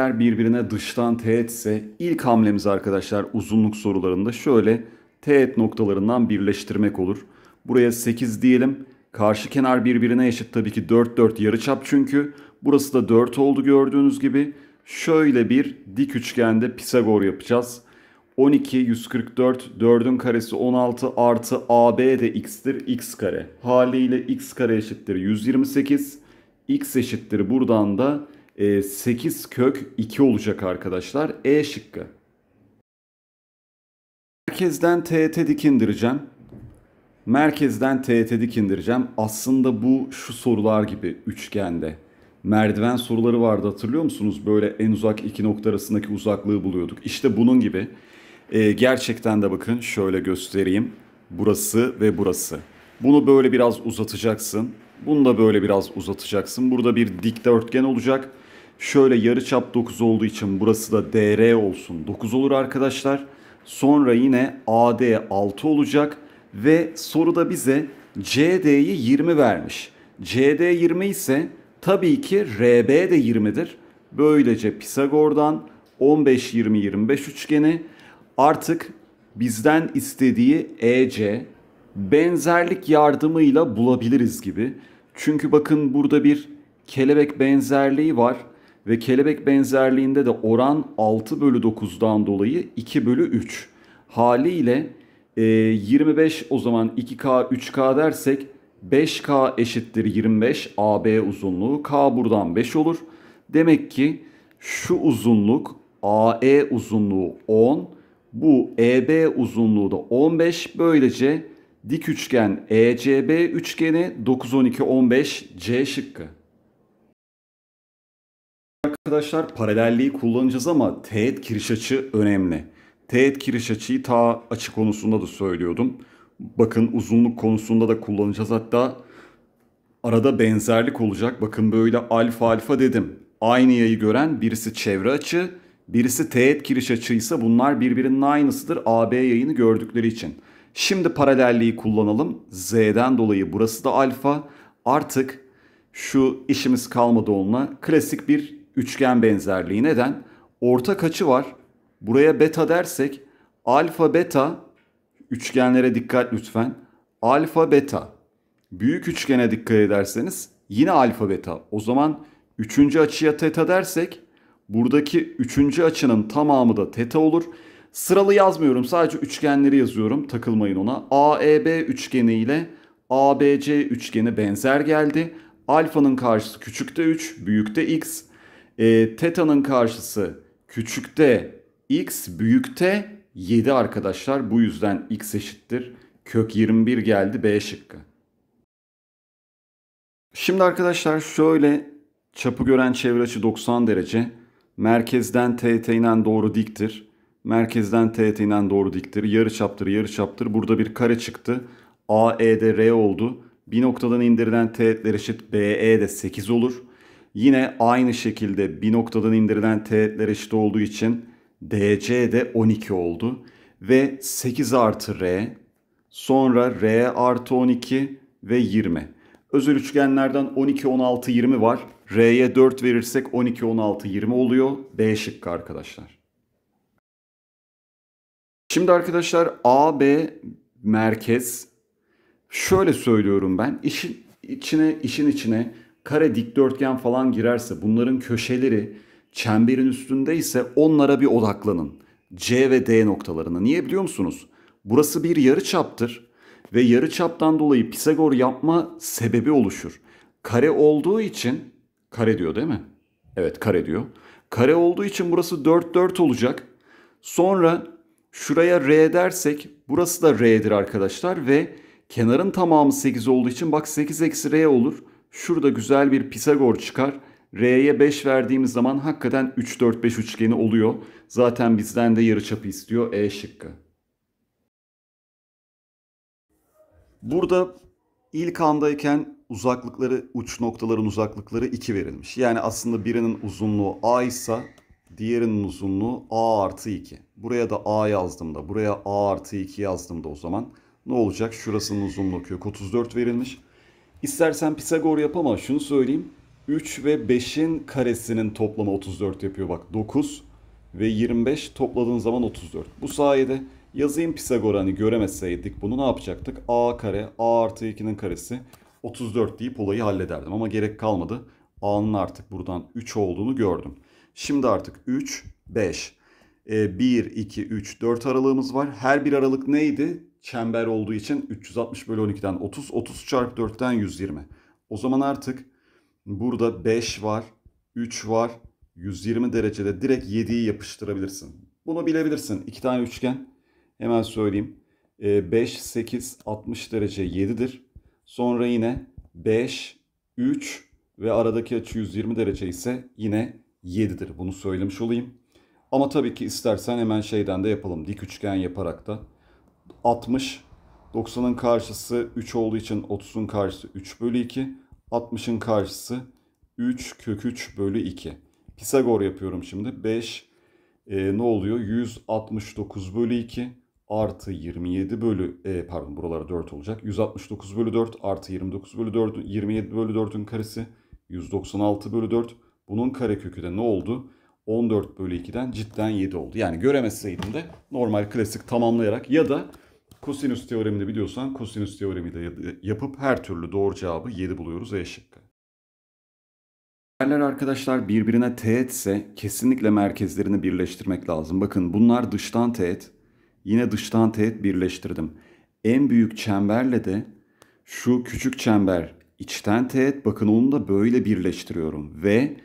birbirine dıştan teğet ise ilk hamlemiz arkadaşlar uzunluk sorularında şöyle teğet noktalarından birleştirmek olur. Buraya 8 diyelim. Karşı kenar birbirine eşit tabii ki 4 4 yarıçap çünkü. Burası da 4 oldu gördüğünüz gibi. Şöyle bir dik üçgende Pisagor yapacağız. 12, 144, 4'ün karesi 16 artı AB de x'tir x kare. Haliyle x kare eşittir 128. x eşittir buradan da e, ee, 8 kök 2 olacak arkadaşlar. E şıkkı. Merkezden TET dik indireceğim. Merkezden TET dik indireceğim. Aslında bu şu sorular gibi üçgende. Merdiven soruları vardı hatırlıyor musunuz? Böyle en uzak iki nokta arasındaki uzaklığı buluyorduk. İşte bunun gibi. E, gerçekten de bakın şöyle göstereyim. Burası ve burası. Bunu böyle biraz uzatacaksın. Bunu da böyle biraz uzatacaksın. Burada bir dikdörtgen olacak. Şöyle yarı çap 9 olduğu için burası da DR olsun 9 olur arkadaşlar. Sonra yine AD 6 olacak ve soruda bize CD'yi 20 vermiş. CD 20 ise tabii ki RB de 20'dir. Böylece Pisagor'dan 15 20 25 üçgeni artık bizden istediği EC benzerlik yardımıyla bulabiliriz gibi. Çünkü bakın burada bir kelebek benzerliği var ve kelebek benzerliğinde de oran 6 bölü 9'dan dolayı 2 bölü 3. Haliyle e, 25 o zaman 2K 3K dersek 5K eşittir 25 AB uzunluğu. K buradan 5 olur. Demek ki şu uzunluk AE uzunluğu 10. Bu EB uzunluğu da 15. Böylece dik üçgen ECB üçgeni 9 12 15 C şıkkı arkadaşlar paralelliği kullanacağız ama teğet kiriş açı önemli. Teğet kiriş açıyı ta açı konusunda da söylüyordum. Bakın uzunluk konusunda da kullanacağız hatta arada benzerlik olacak. Bakın böyle alfa alfa dedim. Aynı yayı gören birisi çevre açı, birisi teğet kiriş açıysa bunlar birbirinin aynısıdır AB yayını gördükleri için. Şimdi paralelliği kullanalım. Z'den dolayı burası da alfa. Artık şu işimiz kalmadı onunla. Klasik bir üçgen benzerliği. Neden? Ortak açı var. Buraya beta dersek alfa beta üçgenlere dikkat lütfen. Alfa beta. Büyük üçgene dikkat ederseniz yine alfa beta. O zaman üçüncü açıya teta dersek buradaki üçüncü açının tamamı da teta olur. Sıralı yazmıyorum sadece üçgenleri yazıyorum takılmayın ona. AEB üçgeni ile ABC üçgeni benzer geldi. Alfanın karşısı küçükte 3, büyükte x. E, teta'nın karşısı küçükte x büyükte 7 arkadaşlar. Bu yüzden x eşittir. Kök 21 geldi B şıkkı. Şimdi arkadaşlar şöyle çapı gören çevre açı 90 derece. Merkezden TT inen doğru diktir. Merkezden TT inen doğru diktir. Yarı çaptır yarı çaptır. Burada bir kare çıktı. AE'de R oldu. Bir noktadan indirilen teğetler eşit BE de 8 olur. Yine aynı şekilde bir noktadan indirilen teğetler eşit olduğu için DC de 12 oldu. Ve 8 artı R sonra R artı 12 ve 20. Özel üçgenlerden 12, 16, 20 var. R'ye 4 verirsek 12, 16, 20 oluyor. B şıkkı arkadaşlar. Şimdi arkadaşlar A, B merkez. Şöyle söylüyorum ben. İşin içine, işin içine kare dikdörtgen falan girerse bunların köşeleri çemberin üstünde ise onlara bir odaklanın. C ve D noktalarına. Niye biliyor musunuz? Burası bir yarı çaptır ve yarı çaptan dolayı Pisagor yapma sebebi oluşur. Kare olduğu için kare diyor değil mi? Evet kare diyor. Kare olduğu için burası 4 4 olacak. Sonra şuraya R dersek burası da R'dir arkadaşlar ve kenarın tamamı 8 olduğu için bak 8 eksi R olur. Şurada güzel bir Pisagor çıkar. R'ye 5 verdiğimiz zaman hakikaten 3-4-5 üçgeni oluyor. Zaten bizden de yarıçapı istiyor E şıkkı. Burada ilk andayken uzaklıkları, uç noktaların uzaklıkları 2 verilmiş. Yani aslında birinin uzunluğu A ise diğerinin uzunluğu A artı 2. Buraya da A yazdım da buraya A artı 2 yazdım da o zaman ne olacak? Şurasının uzunluğu kök 34 verilmiş. İstersen Pisagor yap ama şunu söyleyeyim. 3 ve 5'in karesinin toplamı 34 yapıyor bak. 9 ve 25 topladığın zaman 34. Bu sayede yazayım Pisagor'u hani göremeseydik bunu ne yapacaktık? A kare A artı 2'nin karesi 34 deyip olayı hallederdim. Ama gerek kalmadı. A'nın artık buradan 3 olduğunu gördüm. Şimdi artık 3, 5. 1, 2, 3, 4 aralığımız var. Her bir aralık neydi? Çember olduğu için 360 bölü 12'den 30, 30 çarpı 4'ten 120. O zaman artık burada 5 var, 3 var, 120 derecede direkt 7'yi yapıştırabilirsin. Bunu bilebilirsin. İki tane üçgen hemen söyleyeyim. 5, 8, 60 derece 7'dir. Sonra yine 5, 3 ve aradaki açı 120 derece ise yine 7'dir. Bunu söylemiş olayım. Ama tabii ki istersen hemen şeyden de yapalım. Dik üçgen yaparak da 60 90'ın karşısı 3 olduğu için 30'un karşısı 3 bölü 2. 60'ın karşısı 3 kök 3 bölü 2. Pisagor yapıyorum şimdi. 5 e, ne oluyor? 169 bölü 2 artı 27 bölü e, pardon buralara 4 olacak. 169 bölü 4 artı 29 bölü 4 27 bölü 4'ün karesi 196 bölü 4. Bunun kare kökü de ne oldu? 14 bölü 2'den cidden 7 oldu. Yani göremezseydim de normal klasik tamamlayarak ya da kosinüs teoremini biliyorsan kosinüs teoremi de yapıp her türlü doğru cevabı 7 buluyoruz E şıkkı. Değerler arkadaşlar birbirine teğet ise kesinlikle merkezlerini birleştirmek lazım. Bakın bunlar dıştan teğet. Yine dıştan teğet birleştirdim. En büyük çemberle de şu küçük çember içten teğet. Bakın onu da böyle birleştiriyorum. Ve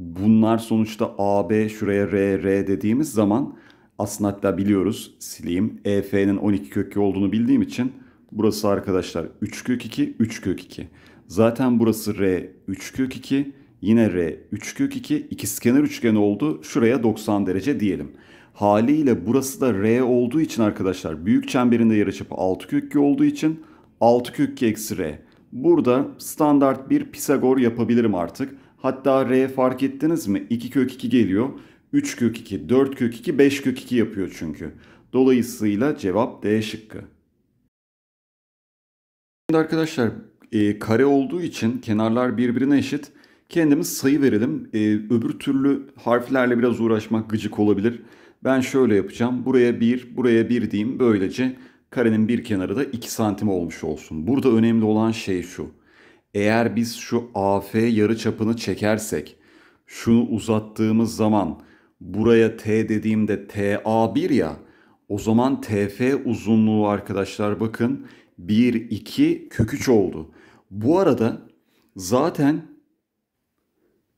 bunlar sonuçta A, B şuraya R, R dediğimiz zaman aslında hatta biliyoruz sileyim EF'nin 12 kökü olduğunu bildiğim için burası arkadaşlar 3 kök 2, 3 kök 2. Zaten burası R 3 kök 2, yine R 3 kök 2 ikizkenar üçgen oldu. Şuraya 90 derece diyelim. Haliyle burası da R olduğu için arkadaşlar büyük çemberinde yarıçapı 6 kök 2 olduğu için 6 kök 2 eksi R. Burada standart bir Pisagor yapabilirim artık. Hatta R fark ettiniz mi? 2 kök 2 geliyor. 3 kök 2, 4 kök 2, 5 kök 2 yapıyor çünkü. Dolayısıyla cevap D şıkkı. Şimdi arkadaşlar e, kare olduğu için kenarlar birbirine eşit. Kendimiz sayı verelim. E, öbür türlü harflerle biraz uğraşmak gıcık olabilir. Ben şöyle yapacağım. Buraya 1, buraya 1 diyeyim. Böylece karenin bir kenarı da 2 santim olmuş olsun. Burada önemli olan şey şu eğer biz şu AF yarı çapını çekersek, şunu uzattığımız zaman buraya T dediğimde TA1 ya, o zaman TF uzunluğu arkadaşlar bakın 1, 2 köküç oldu. Bu arada zaten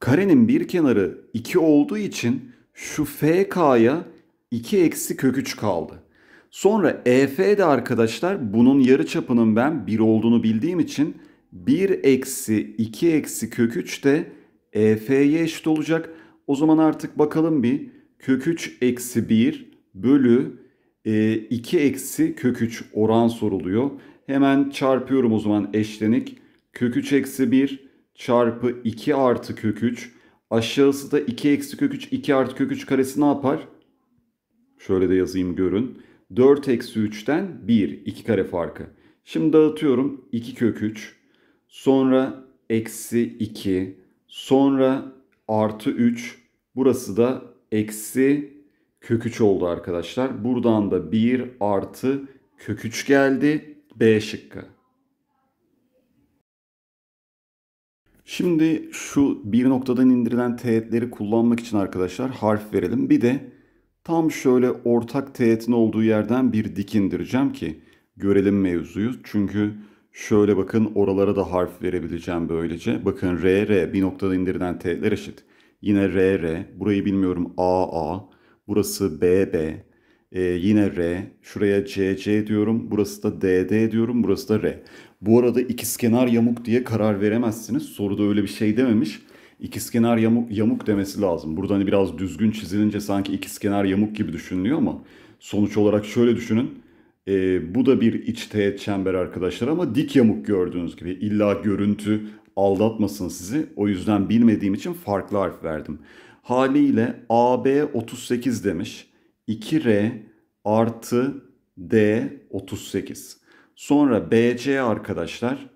karenin bir kenarı 2 olduğu için şu FK'ya 2 eksi kök köküç kaldı. Sonra EF de arkadaşlar bunun yarı çapının ben 1 olduğunu bildiğim için 1 eksi 2 eksi kök 3 de EF'ye eşit olacak. O zaman artık bakalım bir kök 3 eksi 1 bölü 2 e, eksi kök 3 oran soruluyor. Hemen çarpıyorum o zaman eşlenik. Kök 3 eksi 1 çarpı 2 artı kök 3. Aşağısı da 2 eksi kök 3 2 artı kök 3 karesi ne yapar? Şöyle de yazayım görün. 4 eksi 3'ten 1 2 kare farkı. Şimdi dağıtıyorum 2 kök 3 sonra eksi 2, sonra artı 3. Burası da eksi kök 3 oldu arkadaşlar. Buradan da 1 artı kök 3 geldi. B şıkkı. Şimdi şu bir noktadan indirilen teğetleri kullanmak için arkadaşlar harf verelim. Bir de tam şöyle ortak teğetin olduğu yerden bir dik indireceğim ki görelim mevzuyu. Çünkü Şöyle bakın oralara da harf verebileceğim böylece. Bakın R, R bir noktada indirilen T'ler eşit. Yine R, R. Burayı bilmiyorum A, A. Burası B, B. Ee, yine R. Şuraya C, C diyorum. Burası da D, D diyorum. Burası da R. Bu arada ikizkenar yamuk diye karar veremezsiniz. Soruda öyle bir şey dememiş. İkizkenar yamuk, yamuk demesi lazım. Burada hani biraz düzgün çizilince sanki ikizkenar yamuk gibi düşünülüyor ama sonuç olarak şöyle düşünün. E, bu da bir iç teğet çember arkadaşlar ama dik yamuk gördüğünüz gibi illa görüntü aldatmasın sizi. O yüzden bilmediğim için farklı harf verdim. Haliyle AB 38 demiş. 2R artı D 38. Sonra BC arkadaşlar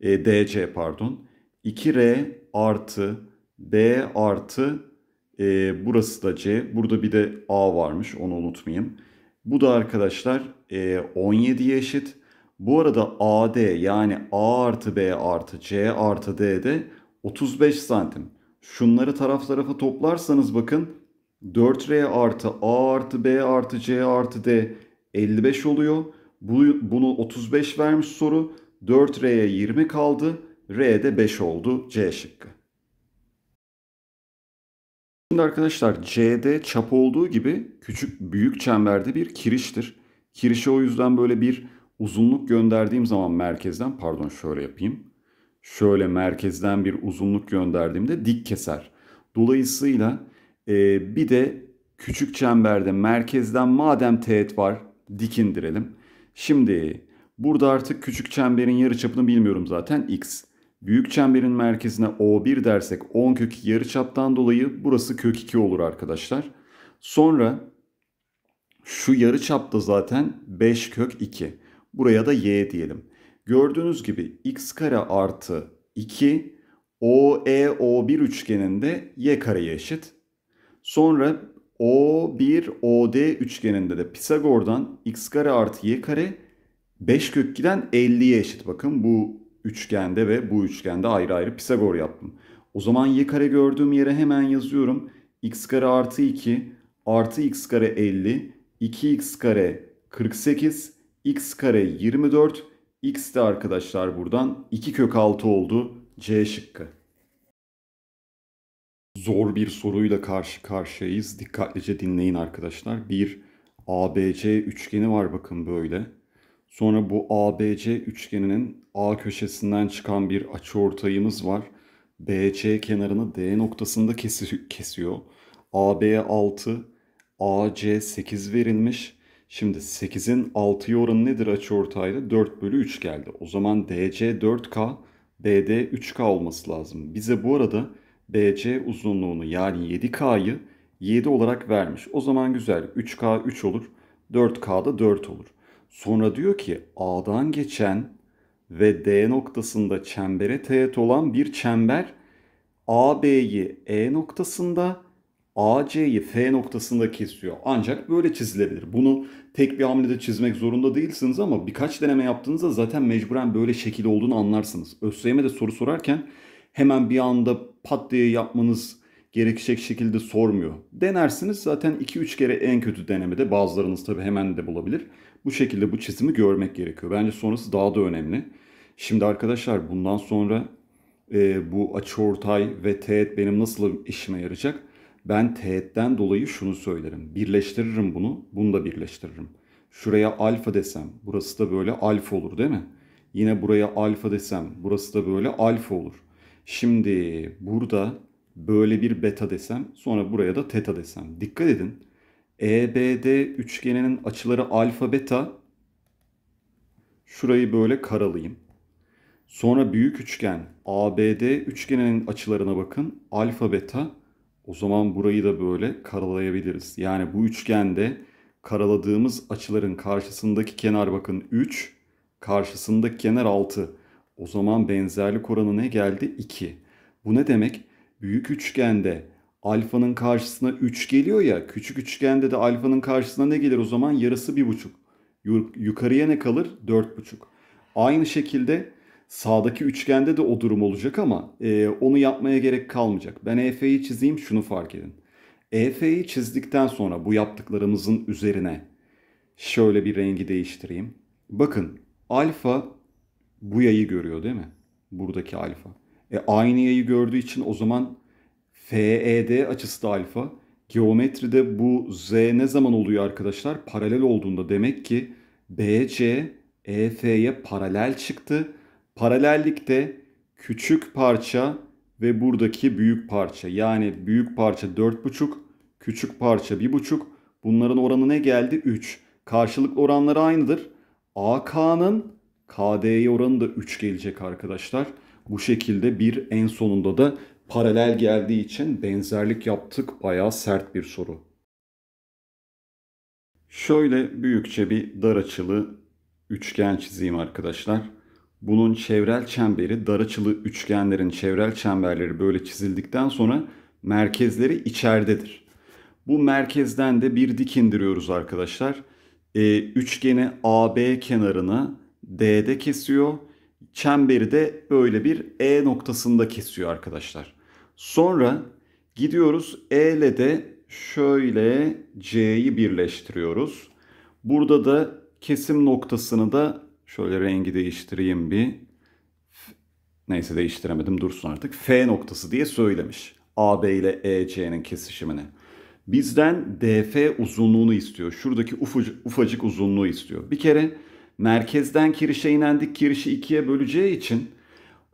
e, DC pardon 2R artı B artı e, burası da C. Burada bir de A varmış onu unutmayayım. Bu da arkadaşlar 17 e, eşit. Bu arada AD yani A artı B artı C artı D de 35 santim. Şunları taraf tarafa toplarsanız bakın 4R artı A artı B artı C artı D 55 oluyor. Bunu 35 vermiş soru. 4R'ye 20 kaldı. R'de 5 oldu C şıkkı. Şimdi arkadaşlar CD çap olduğu gibi küçük büyük çemberde bir kiriştir. Kirişe o yüzden böyle bir uzunluk gönderdiğim zaman merkezden pardon şöyle yapayım. Şöyle merkezden bir uzunluk gönderdiğimde dik keser. Dolayısıyla e, bir de küçük çemberde merkezden madem teğet var dik indirelim. Şimdi burada artık küçük çemberin yarı çapını bilmiyorum zaten x. Büyük çemberin merkezine O1 dersek 10 kök 2 yarıçaptan dolayı burası kök 2 olur arkadaşlar. Sonra şu yarıçapta zaten 5 kök 2. Buraya da y diyelim. Gördüğünüz gibi x kare artı 2 o 1 e, üçgeninde y kareye eşit. Sonra O1OD üçgeninde de Pisagor'dan x kare artı y kare 5 kök 2'den 50'ye eşit. Bakın bu üçgende ve bu üçgende ayrı ayrı Pisagor yaptım. O zaman y kare gördüğüm yere hemen yazıyorum. x kare artı 2 artı x kare 50 2x kare 48 x kare 24 x de arkadaşlar buradan 2 kök 6 oldu C şıkkı. Zor bir soruyla karşı karşıyayız. Dikkatlice dinleyin arkadaşlar. Bir ABC üçgeni var bakın böyle. Sonra bu ABC üçgeninin A köşesinden çıkan bir açıortayımız var. BC kenarını D noktasında kesiyor. AB 6, AC 8 verilmiş. Şimdi 8'in 6'ya oranı nedir açıortayda? 4 bölü 3 geldi. O zaman DC 4K, BD 3K olması lazım. Bize bu arada BC uzunluğunu yani 7K'yı 7 olarak vermiş. O zaman güzel 3K 3 olur, 4K da 4 olur. Sonra diyor ki A'dan geçen ve D noktasında çembere teğet olan bir çember AB'yi E noktasında AC'yi F noktasında kesiyor. Ancak böyle çizilebilir. Bunu tek bir hamlede çizmek zorunda değilsiniz ama birkaç deneme yaptığınızda zaten mecburen böyle şekil olduğunu anlarsınız. de soru sorarken hemen bir anda pat diye yapmanız gerekecek şekilde sormuyor. Denersiniz zaten 2-3 kere en kötü denemede bazılarınız tabi hemen de bulabilir. Bu şekilde bu çizimi görmek gerekiyor. Bence sonrası daha da önemli. Şimdi arkadaşlar bundan sonra e, bu açıortay ve teğet benim nasıl işime yarayacak? Ben teğetten dolayı şunu söylerim. Birleştiririm bunu, bunu da birleştiririm. Şuraya alfa desem, burası da böyle alfa olur değil mi? Yine buraya alfa desem, burası da böyle alfa olur. Şimdi burada böyle bir beta desem, sonra buraya da teta desem. Dikkat edin. EBD üçgeninin açıları alfa beta. Şurayı böyle karalayayım. Sonra büyük üçgen ABD üçgeninin açılarına bakın. Alfa beta. O zaman burayı da böyle karalayabiliriz. Yani bu üçgende karaladığımız açıların karşısındaki kenar bakın 3, karşısındaki kenar 6. O zaman benzerlik oranı ne geldi? 2. Bu ne demek? Büyük üçgende alfanın karşısına 3 geliyor ya küçük üçgende de alfanın karşısına ne gelir o zaman? Yarısı 1,5. Yukarıya ne kalır? 4,5. Aynı şekilde sağdaki üçgende de o durum olacak ama e, onu yapmaya gerek kalmayacak. Ben EF'yi çizeyim şunu fark edin. EF'yi çizdikten sonra bu yaptıklarımızın üzerine şöyle bir rengi değiştireyim. Bakın alfa bu yayı görüyor değil mi? Buradaki alfa. E, aynı yayı gördüğü için o zaman FED açısı da alfa. Geometride bu Z ne zaman oluyor arkadaşlar? Paralel olduğunda demek ki BC EF'ye paralel çıktı. Paralellikte küçük parça ve buradaki büyük parça. Yani büyük parça 4,5, küçük parça 1,5. Bunların oranı ne geldi? 3. Karşılıklı oranları aynıdır. AK'nın KD'ye oranı da 3 gelecek arkadaşlar. Bu şekilde bir en sonunda da paralel geldiği için benzerlik yaptık bayağı sert bir soru. Şöyle büyükçe bir dar açılı üçgen çizeyim arkadaşlar. Bunun çevrel çemberi dar açılı üçgenlerin çevrel çemberleri böyle çizildikten sonra merkezleri içeridedir. Bu merkezden de bir dik indiriyoruz arkadaşlar. Ee, üçgeni AB kenarını D'de kesiyor çemberi de böyle bir E noktasında kesiyor arkadaşlar. Sonra gidiyoruz E ile de şöyle C'yi birleştiriyoruz. Burada da kesim noktasını da şöyle rengi değiştireyim bir. Neyse değiştiremedim dursun artık. F noktası diye söylemiş. AB ile EC'nin kesişimini. Bizden DF uzunluğunu istiyor. Şuradaki ufacık, ufacık uzunluğu istiyor. Bir kere merkezden kirişe inendik kirişi ikiye böleceği için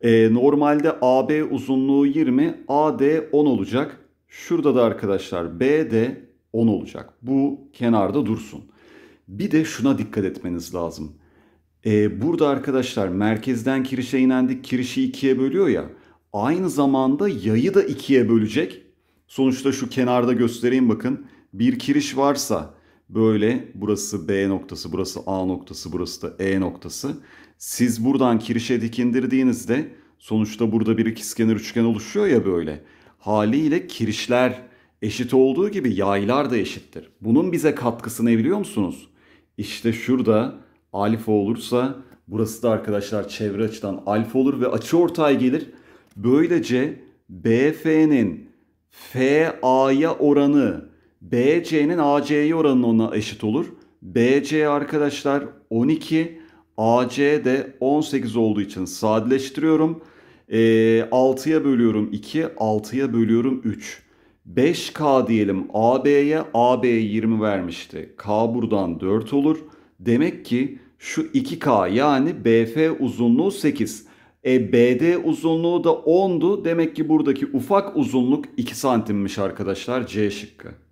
e, normalde AB uzunluğu 20, AD 10 olacak. Şurada da arkadaşlar BD 10 olacak. Bu kenarda dursun. Bir de şuna dikkat etmeniz lazım. E, burada arkadaşlar merkezden kirişe inendik kirişi ikiye bölüyor ya. Aynı zamanda yayı da ikiye bölecek. Sonuçta şu kenarda göstereyim bakın. Bir kiriş varsa Böyle burası B noktası, burası A noktası, burası da E noktası. Siz buradan kirişe dikindirdiğinizde sonuçta burada bir ikizkenar üçgen oluşuyor ya böyle. Haliyle kirişler eşit olduğu gibi yaylar da eşittir. Bunun bize katkısı ne biliyor musunuz? İşte şurada alfa olursa burası da arkadaşlar çevre açıdan alfa olur ve açı ortaya gelir. Böylece BF'nin FA'ya oranı BC'nin AC'yi oranı ona eşit olur. BC arkadaşlar 12, AC de 18 olduğu için sadeleştiriyorum. E, ee, 6'ya bölüyorum 2, 6'ya bölüyorum 3. 5K diyelim AB'ye, AB 20 vermişti. K buradan 4 olur. Demek ki şu 2K yani BF uzunluğu 8. E BD uzunluğu da 10'du. Demek ki buradaki ufak uzunluk 2 santimmiş arkadaşlar C şıkkı.